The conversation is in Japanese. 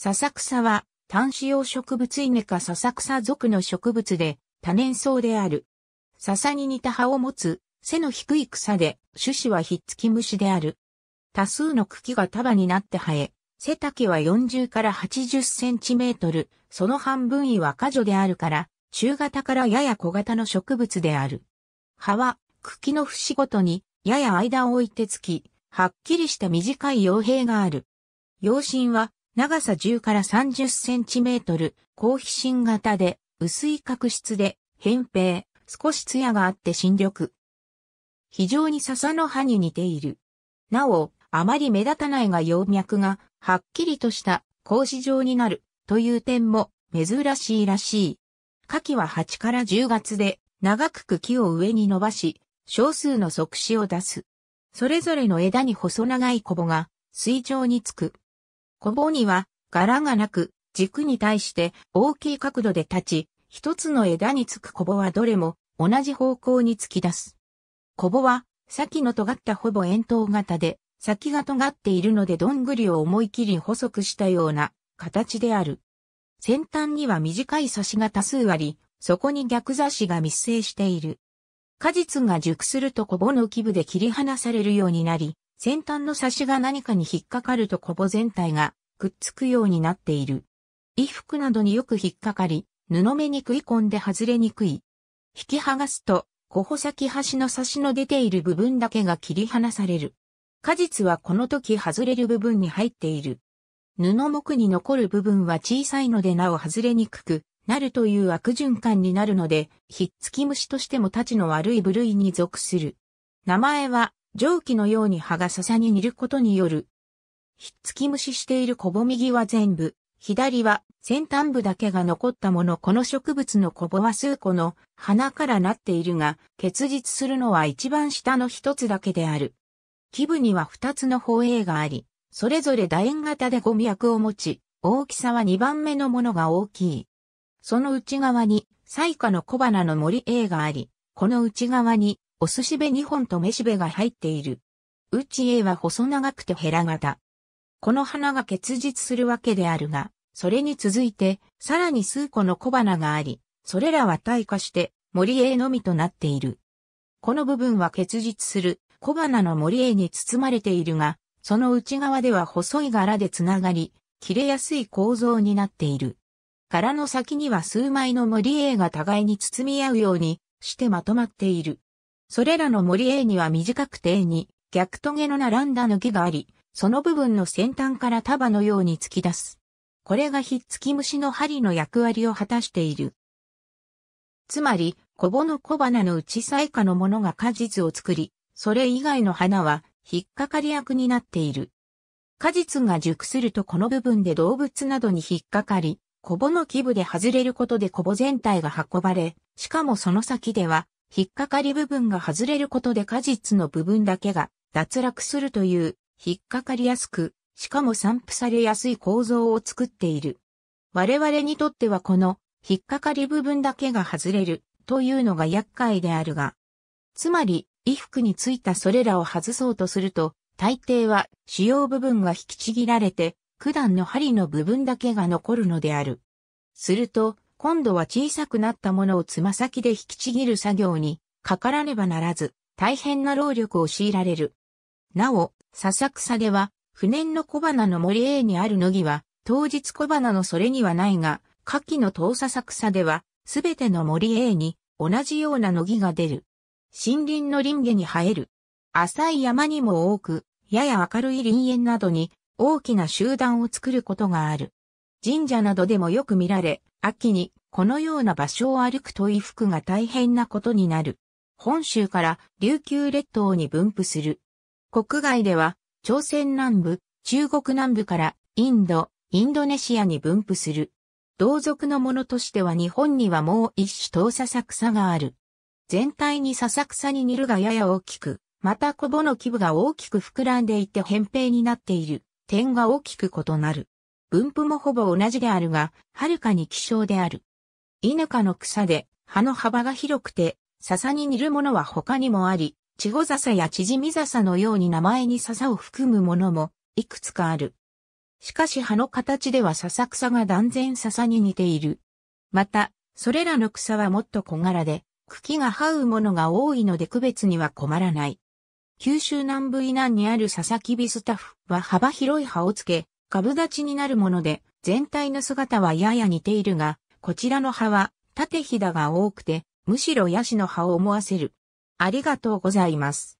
笹草は、単子葉植物イネか笹草属の植物で、多年草である。笹に似た葉を持つ、背の低い草で、種子はひっつき虫である。多数の茎が束になって生え、背丈は40から80センチメートル、その半分位は果樹であるから、中型からやや小型の植物である。葉は、茎の節ごとに、やや間を置いてつき、はっきりした短い葉兵がある。葉身は、長さ10から30センチメートル、高皮芯型で、薄い角質で、扁平、少し艶があって新緑。非常に笹の葉に似ている。なお、あまり目立たないが葉脈が、はっきりとした、格子状になる、という点も、珍しいらしい。夏季は8から10月で、長く茎を上に伸ばし、少数の即死を出す。それぞれの枝に細長いコボが、水上につく。小棒には柄がなく軸に対して大きい角度で立ち、一つの枝につく小棒はどれも同じ方向に突き出す。小棒は先の尖ったほぼ円筒型で先が尖っているのでどんぐりを思い切り細くしたような形である。先端には短い差しが多数あり、そこに逆差しが密生している。果実が熟すると小棒の基部で切り離されるようになり、先端の差しが何かに引っかかるとコボ全体がくっつくようになっている。衣服などによく引っかかり、布目に食い込んで外れにくい。引き剥がすと、コボ先端の差しの出ている部分だけが切り離される。果実はこの時外れる部分に入っている。布目に残る部分は小さいのでなお外れにくくなるという悪循環になるので、ひっつき虫としても立ちの悪い部類に属する。名前は蒸気のように葉が笹に煮ることによる。ひっつき虫しているコボ右は全部、左は先端部だけが残ったものこの植物のコボは数個の花からなっているが、結実するのは一番下の一つだけである。基部には二つの方影があり、それぞれ楕円型で五脈を持ち、大きさは二番目のものが大きい。その内側に、彩花の小花の森 A があり、この内側に、お寿司べ2本とめしべが入っている。うちえは細長くてヘラ型。この花が結実するわけであるが、それに続いて、さらに数個の小花があり、それらは退化して森へのみとなっている。この部分は結実する小花の森へに包まれているが、その内側では細い柄でつながり、切れやすい構造になっている。柄の先には数枚の森へが互いに包み合うようにしてまとまっている。それらの森絵には短くて絵に逆トゲの並んだ抜けがあり、その部分の先端から束のように突き出す。これがひっつき虫の針の役割を果たしている。つまり、小ボの小花の内最下のものが果実を作り、それ以外の花は引っかかり役になっている。果実が熟するとこの部分で動物などに引っかかり、小ボの基部で外れることで小ボ全体が運ばれ、しかもその先では引っかかり部分が外れることで果実の部分だけが脱落するという、引っかかりやすく、しかも散布されやすい構造を作っている。我々にとってはこの、引っかかり部分だけが外れるというのが厄介であるが、つまり、衣服についたそれらを外そうとすると、大抵は主要部分が引きちぎられて、九段の針の部分だけが残るのである。すると、今度は小さくなったものをつま先で引きちぎる作業にかからねばならず、大変な労力を強いられる。なお、笹草では、不燃の小花の森 A にある野木は、当日小花のそれにはないが、夏季の遠笹草では、すべての森 A に同じような野木が出る。森林の林下に生える。浅い山にも多く、やや明るい林園などに大きな集団を作ることがある。神社などでもよく見られ、秋にこのような場所を歩くと衣服が大変なことになる。本州から琉球列島に分布する。国外では、朝鮮南部、中国南部からインド、インドネシアに分布する。同族のものとしては日本にはもう一種遠笹草がある。全体に笹草に似るがやや大きく、またコボの基部が大きく膨らんでいて扁平になっている。点が大きく異なる。分布もほぼ同じであるが、はるかに希少である。イヌの草で、葉の幅が広くて、笹に似るものは他にもあり、チゴザサやチヂミザサのように名前に笹を含むものも、いくつかある。しかし葉の形では笹草が断然笹に似ている。また、それらの草はもっと小柄で、茎が這うものが多いので区別には困らない。九州南部以南にある笹木ビスタフは幅広い葉をつけ、株立ちになるもので、全体の姿はやや似ているが、こちらの葉は縦ひだが多くて、むしろヤシの葉を思わせる。ありがとうございます。